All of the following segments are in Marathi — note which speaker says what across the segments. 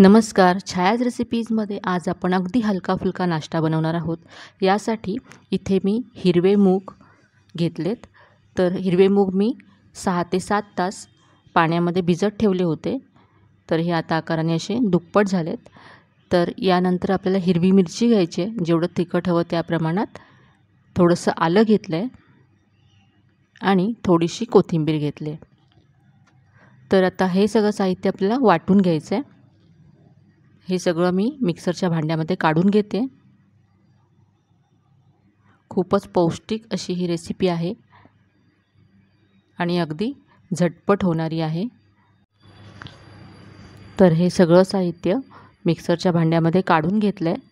Speaker 1: नमस्कार छायाज रेसिपीजमध्ये आज आपण अगदी हलका फुलका नाश्ता बनवणार आहोत यासाठी इथे मी हिरवे मूग घेतलेत तर हिरवे मूग मी सहा ते सात तास पाण्यामध्ये भिजत ठेवले होते तर हे आता आकाराने असे दुप्पट झालेत तर यानंतर आपल्याला हिरवी मिरची घ्यायची आहे जेवढं तिखट हवं त्या प्रमाणात थोडंसं आलं घेतलं आहे आणि थोडीशी कोथिंबीर घेतली आहे तर आता हे सगळं साहित्य आपल्याला वाटून घ्यायचं आहे हे सगळं मी मिक्सरच्या भांड्यामध्ये काढून घेते खूपच पौष्टिक अशी ही रेसिपी आहे आणि अगदी झटपट होणारी आहे तर हे सगळं साहित्य मिक्सरच्या भांड्यामध्ये काढून घेतलं आहे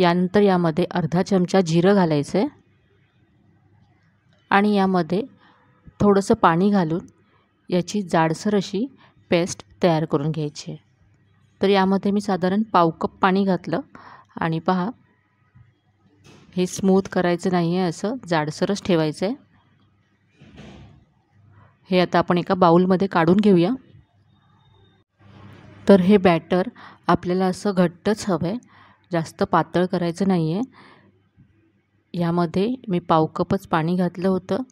Speaker 1: यानंतर यामध्ये अर्धा चमचा जिरं घालायचं आहे आणि यामध्ये थोडंसं पाणी घालून याची जाडसर अशी पेस्ट तयार करून घ्यायची आहे तर यामध्ये मी साधारण पाव कप पाणी घातलं आणि पहा हे स्मूथ करायचं नाही आहे असं जाडसरच ठेवायचं आहे हे आता आपण एका बाऊलमध्ये काढून घेऊया तर हे बॅटर आपल्याला असं घट्टच हवं आहे जास्त पातळ करायचं नाही आहे यामध्ये मी पावकपच कपच पाणी घातलं होतं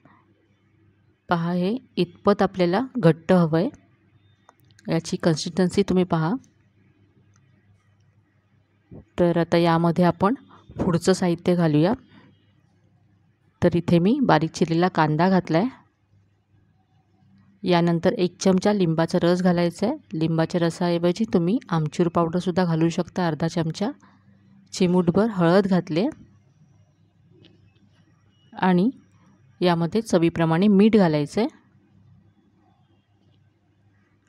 Speaker 1: पहा हे इतपत आपल्याला घट्ट हवं आहे याची कन्सिस्टन्सी तुम्ही पहा तर आता यामध्ये आपण पुढचं साहित्य घालूया तर इथे मी बारीक चिरलेला कांदा घातला आहे यानंतर एक चमचा लिंबाचा रस घालायचा आहे लिंबाच्या रसाऐवजी तुम्ही आमचूर पावडरसुद्धा घालू शकता अर्धा चमचा चिमूटभर हळद घातले आणि यामध्ये चवीप्रमाणे मीठ घालायचं आहे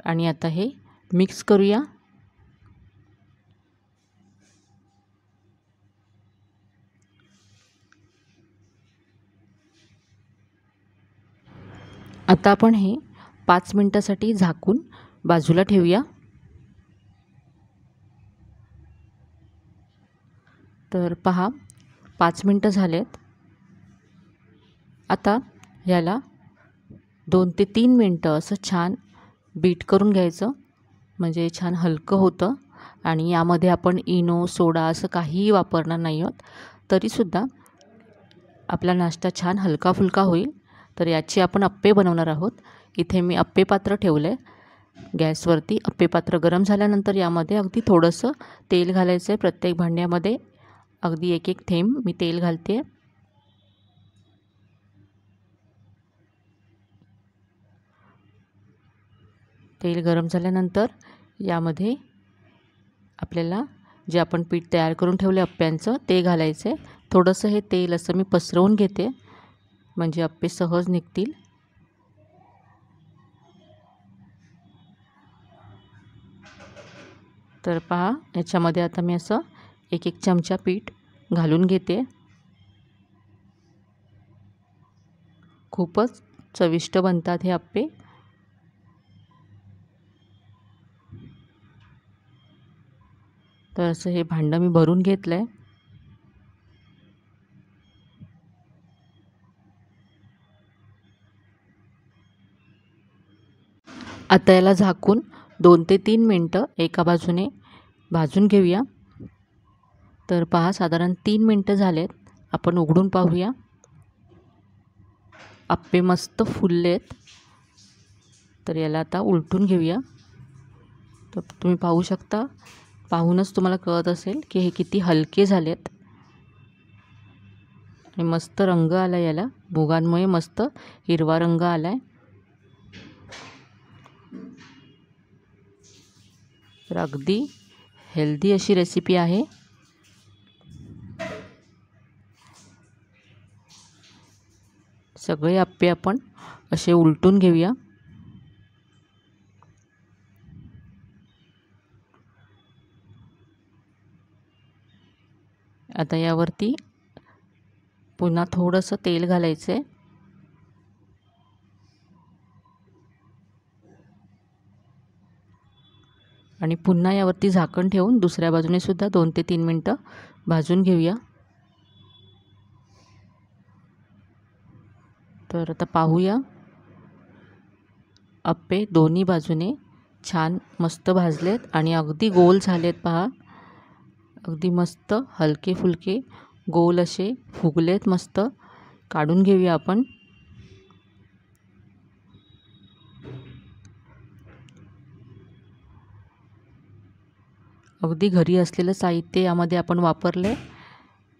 Speaker 1: आणि आता हे मिक्स करूया आता आपण हे पाच मिनटासाठी झाकून बाजूला ठेवूया तर पहा पाच मिनटं झालेत आता याला दोन ते तीन मिनटं असं छान बीट करून घ्यायचं म्हणजे छान हलकं होतं आणि यामध्ये आपण इनो सोडा असं काहीही वापरणार नाही आहोत तरीसुद्धा आपला नाश्ता छान हलका फुलका होईल तर याची आपण अप्पे बनवणार आहोत इथे मी अप्पे पात्र ठेवलं आहे गॅसवरती अप्पे पात्र गरम झाल्यानंतर यामध्ये अगदी थोडंसं तेल घालायचं आहे प्रत्येक भांड्यामध्ये अगदी एक एक थेंब मी तेल घालते तेल गरम झाल्यानंतर यामध्ये आपल्याला जे आपण पीठ तयार करून ठेवले अप्प्यांचं ते घालायचं आहे थोडंसं हे तेल असं मी पसरवून घेते म्हणजे अप्पे सहज निघतील तर पहा याच्यामध्ये आता मी असं एक एक चमचा पीठ घालून घेते खूपच चविष्ट बनतात हे आप्पे तर असं हे भांडं मी भरून घेतलं आहे आता याला झाकून दोन ते तीन मिनटं एका बाजूने भाजून घेऊया तर पहा साधारण तीन मिनटं झालेत आपण उघडून पाहूया आप्पे मस्त फुललेत तर याला आता उलटून घेऊया तर तुम्ही पाहू शकता पाहूनच तुम्हाला कळत असेल की हे किती हलके झालेत आणि मस्त रंग आला याला भुगांमुळे मस्त हिरवा रंग आला आहे तर अगदी हेल्दी अशी रेसिपी आहे सगळे आप्पे आपण असे उलटून घेऊया आता यावरती पुन्हा थोडंसं तेल घालायचं आहे आणि पुन्हा यावरती झाकण ठेवून दुसऱ्या बाजूने सुद्धा दोन ते तीन मिनटं भाजून घेऊया तर आता पाहूया अप्पे दोन्ही बाजूने छान मस्त भाजलेत आणि अगदी गोल झालेत पहा अगदी मस्त हलके फुलके गोल असे फुगलेत मस्त काढून घेऊया आपण अगदी घरी असलेलं साहित्य यामध्ये आपण वापरले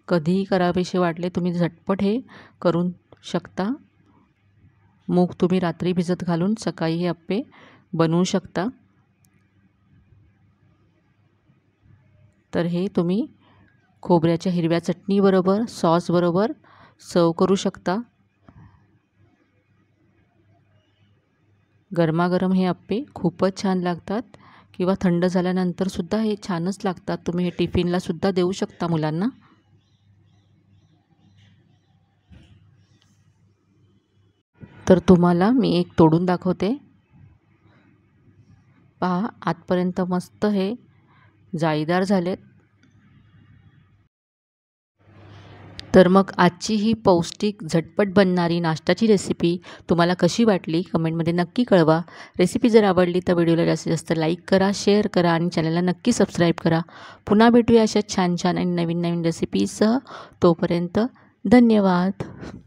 Speaker 1: कधीही करावेसे वाटले तुम्ही झटपट हे करून शकता मूग तुम्ही रात्री भिजत घालून सकाळी हे अप्पे बनवू शकता तर हे तुम्ही खोबऱ्याच्या हिरव्या चटणीबरोबर सॉसबरोबर सर्व करू शकता गरमागरम हे अप्पे खूपच छान लागतात किंवा थंड झाल्यानंतरसुद्धा हे छानच लागतात तुम्ही हे टिफिनलासुद्धा देऊ शकता मुलांना तर तुम्हाला मी एक तोडून दाखवते पहा आतपर्यंत मस्त हे जाळीदार झालेत तर मग आजची ही पौष्टिक झटपट बनणारी नाश्त्याची रेसिपी तुम्हाला कशी वाटली कमेंटमध्ये नक्की कळवा रेसिपी जर आवडली तर व्हिडिओला जास्तीत जास्त लाईक करा शेअर करा आणि चॅनलला नक्की सबस्क्राईब करा पुन्हा भेटूया अशा छान छान आणि नवीन नवीन रेसिपीसह तोपर्यंत धन्यवाद